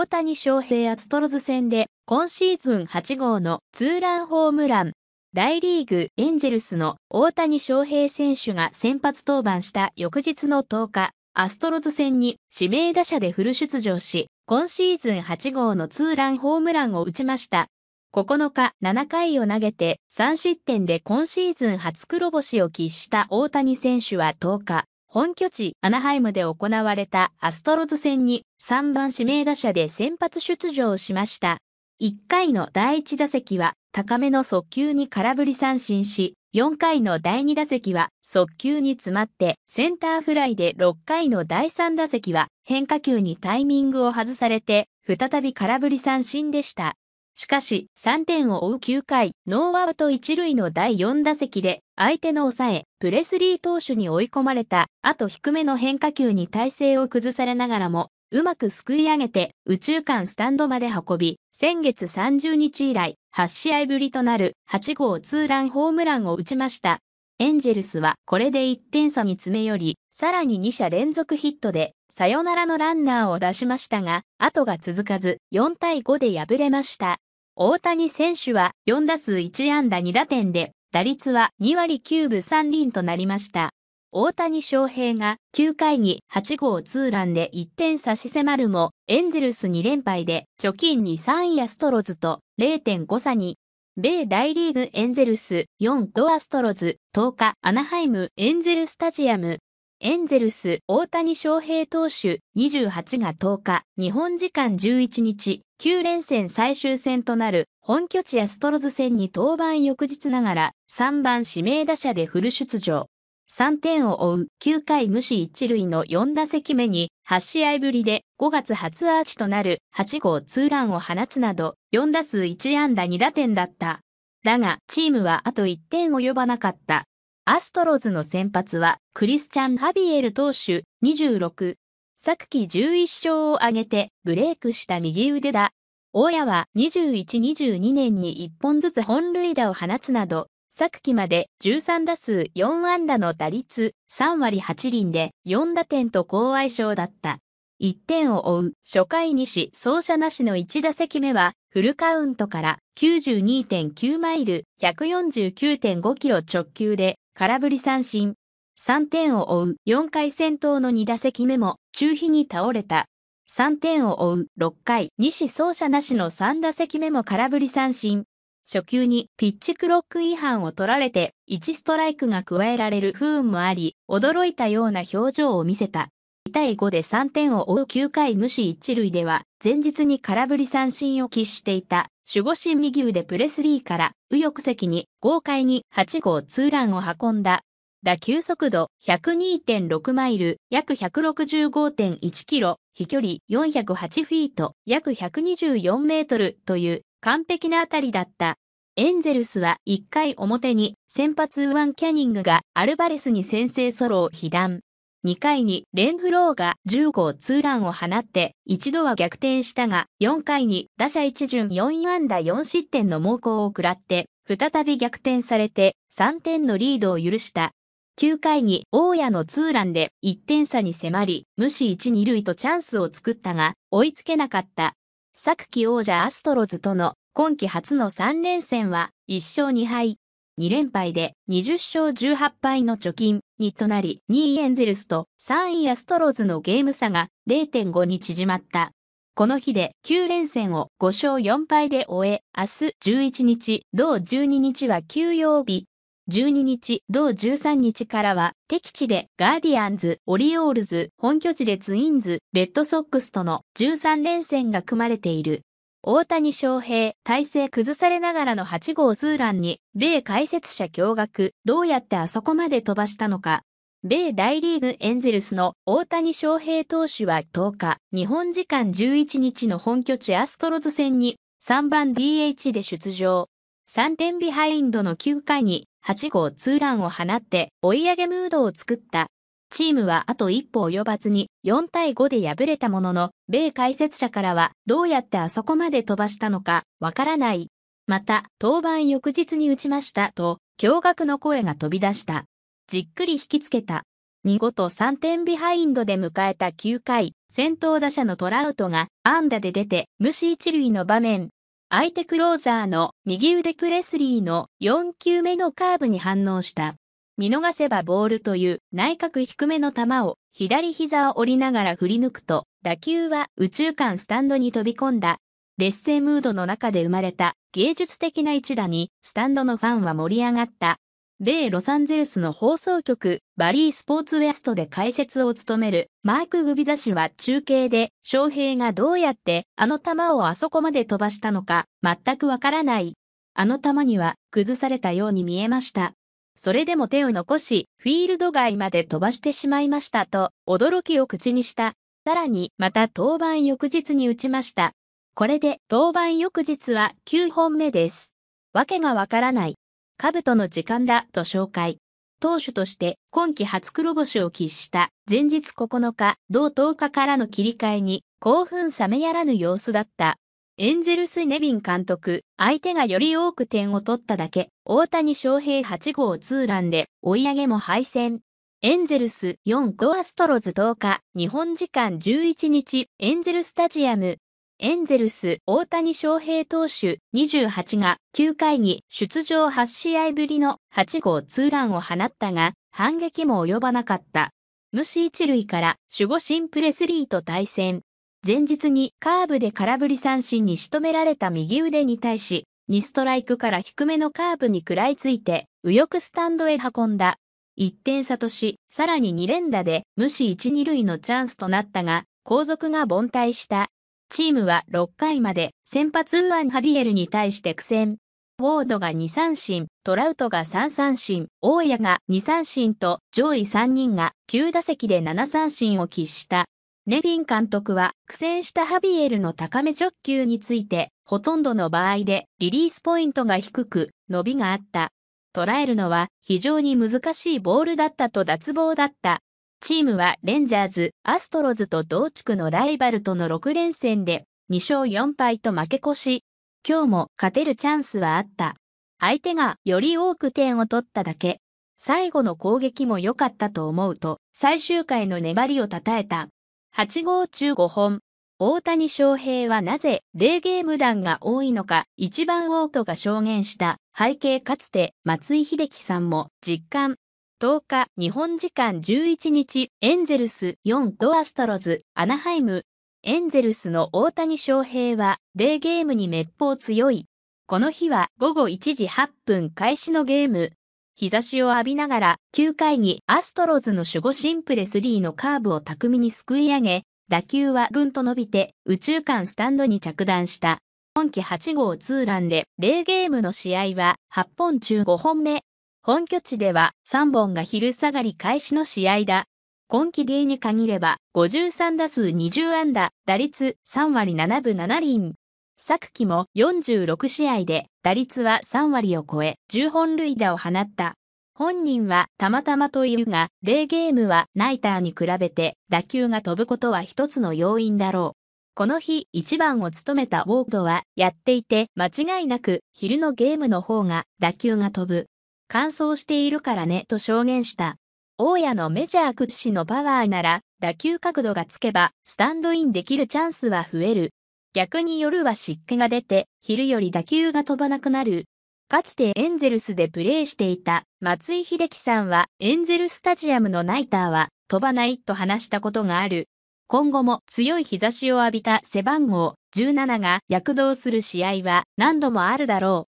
大谷翔平アストロズ戦で今シーズン8号のツーランホームラン。大リーグエンジェルスの大谷翔平選手が先発登板した翌日の10日、アストロズ戦に指名打者でフル出場し、今シーズン8号のツーランホームランを打ちました。9日7回を投げて3失点で今シーズン初黒星を喫した大谷選手は10日、本拠地アナハイムで行われたアストロズ戦に3番指名打者で先発出場しました。1回の第1打席は高めの速球に空振り三振し、4回の第2打席は速球に詰まってセンターフライで6回の第3打席は変化球にタイミングを外されて再び空振り三振でした。しかし、3点を追う9回、ノーアウト1塁の第4打席で、相手の抑え、プレスリー投手に追い込まれた、あと低めの変化球に体勢を崩されながらも、うまくすくい上げて、宇宙間スタンドまで運び、先月30日以来、8試合ぶりとなる8号ツーランホームランを打ちました。エンジェルスはこれで1点差に詰め寄り、さらに2者連続ヒットで、サヨナラのランナーを出しましたが、後が続かず、4対5で敗れました。大谷選手は4打数1安打2打点で、打率は2割9分3厘となりました。大谷翔平が9回に8号ツーランで1点差し迫るも、エンゼルス2連敗で貯金に3位アストロズと0.5差に。米大リーグエンゼルス4ドアストロズ10日アナハイムエンゼルスタジアムエンゼルス大谷翔平投手28が10日、日本時間11日、9連戦最終戦となる本拠地アストロズ戦に登板翌日ながら3番指名打者でフル出場。3点を追う9回無視1塁の4打席目に8試合ぶりで5月初アーチとなる8号ツーランを放つなど4打数1安打2打点だった。だがチームはあと1点及ばなかった。アストロズの先発は、クリスチャン・ハビエル投手、26。昨季11勝を挙げて、ブレイクした右腕だ。大谷は21-22年に1本ずつ本塁打を放つなど、昨季まで13打数4安打の打率3割8厘で4打点と高相性だった。1点を追う初回し走者なしの1打席目はフルカウントから92.9マイル149.5キロ直球で空振り三振。3点を追う4回戦闘の2打席目も中飛に倒れた。3点を追う6回西走者なしの3打席目も空振り三振。初球にピッチクロック違反を取られて1ストライクが加えられる不運もあり、驚いたような表情を見せた。対5で3点を追う9回無視一塁では、前日に空振り三振を喫していた、守護神右腕プレスリーから、右翼席に豪快に8号ツーランを運んだ。打球速度102.6マイル、約165.1キロ、飛距離408フィート、約124メートルという完璧な当たりだった。エンゼルスは1回表に先発ウワン・キャニングがアルバレスに先制ソロを被弾。2回にレンフローが10号ツーランを放って一度は逆転したが4回に打者一巡4安打4失点の猛攻を食らって再び逆転されて3点のリードを許した9回に大谷のツーランで1点差に迫り、無視1、2塁とチャンスを作ったが、追いつけなかった。昨季王者アストロズとの今季初の3連戦は1勝2敗。2連敗で20勝18敗の貯金にとなり、2位エンゼルスと3位アストロズのゲーム差が0.5に縮まった。この日で9連戦を5勝4敗で終え、明日11日、同12日は休養日。12日、同13日からは敵地でガーディアンズ、オリオールズ、本拠地でツインズ、レッドソックスとの13連戦が組まれている。大谷翔平、体勢崩されながらの8号ツーランに、米解説者驚愕、どうやってあそこまで飛ばしたのか。米大リーグエンゼルスの大谷翔平投手は10日、日本時間11日の本拠地アストロズ戦に3番 DH で出場。3点ビハインドの9回に8号ツーランを放って追い上げムードを作ったチームはあと一歩及ばずに4対5で敗れたものの、米解説者からはどうやってあそこまで飛ばしたのかわからない。また、登板翌日に打ちましたと、驚愕の声が飛び出した。じっくり引きつけた。見事3点ビハインドで迎えた9回、先頭打者のトラウトが安打で出て無視一塁の場面。相手クローザーの右腕プレスリーの4球目のカーブに反応した。見逃せばボールという内角低めの球を左膝を折りながら振り抜くと、打球は宇宙間スタンドに飛び込んだ。劣勢ムードの中で生まれた芸術的な一打にスタンドのファンは盛り上がった。米ロサンゼルスの放送局バリースポーツウエストで解説を務めるマーク・グビザ氏は中継で翔平がどうやってあの球をあそこまで飛ばしたのか全くわからない。あの球には崩されたように見えました。それでも手を残し、フィールド外まで飛ばしてしまいましたと、驚きを口にした。さらに、また登板翌日に打ちました。これで、登板翌日は9本目です。わけがわからない。兜の時間だと紹介。投手として今季初黒星を喫した前日9日、同10日からの切り替えに興奮冷めやらぬ様子だったエンゼルスネビン監督、相手がより多く点を取っただけ、大谷翔平8号ツーランで追い上げも敗戦。エンゼルス4 5アストロズ10日、日本時間11日、エンゼルスタジアム。エンゼルス大谷翔平投手28が9回に出場8試合ぶりの8号ツーランを放ったが、反撃も及ばなかった。無視一塁から守護神プレスリーと対戦。前日にカーブで空振り三振に仕留められた右腕に対し、2ストライクから低めのカーブに食らいついて、右翼スタンドへ運んだ。1点差とし、さらに2連打で無視1、2塁のチャンスとなったが、後続が凡退した。チームは6回まで先発ウーアン・ハビエルに対して苦戦。ウォードが2三振、トラウトが3三振、大谷が2三振と上位3人が9打席で7三振を喫した。ネビン監督は苦戦したハビエルの高め直球について、ほとんどの場合でリリースポイントが低く、伸びがあった。捉えるのは非常に難しいボールだったと脱帽だった。チームはレンジャーズ、アストロズと同地区のライバルとの6連戦で2勝4敗と負け越し、今日も勝てるチャンスはあった。相手がより多く点を取っただけ。最後の攻撃も良かったと思うと、最終回の粘りを称えた。8号中5本。大谷翔平はなぜデーゲーム弾が多いのか一番オーが証言した背景かつて松井秀喜さんも実感。10日日本時間11日エンゼルス4ドアストロズアナハイムエンゼルスの大谷翔平はデーゲームに滅法強い。この日は午後1時8分開始のゲーム日差しを浴びながら、9回にアストロズの守護神プレスリーのカーブを巧みにすくい上げ、打球はぐんと伸びて宇宙間スタンドに着弾した。今季8号ツーランで0ゲームの試合は8本中5本目。本拠地では3本が昼下がり開始の試合だ。今季 D に限れば53打数20安打、打率3割7分7輪。昨季も46試合で打率は3割を超え10本塁打を放った。本人はたまたまというが、デーゲームはナイターに比べて打球が飛ぶことは一つの要因だろう。この日一番を務めたウォードはやっていて間違いなく昼のゲームの方が打球が飛ぶ。乾燥しているからねと証言した。大家のメジャー屈指のパワーなら打球角度がつけばスタンドインできるチャンスは増える。逆に夜は湿気が出て、昼より打球が飛ばなくなる。かつてエンゼルスでプレーしていた松井秀喜さんは、エンゼルスタジアムのナイターは飛ばないと話したことがある。今後も強い日差しを浴びた背番号17が躍動する試合は何度もあるだろう。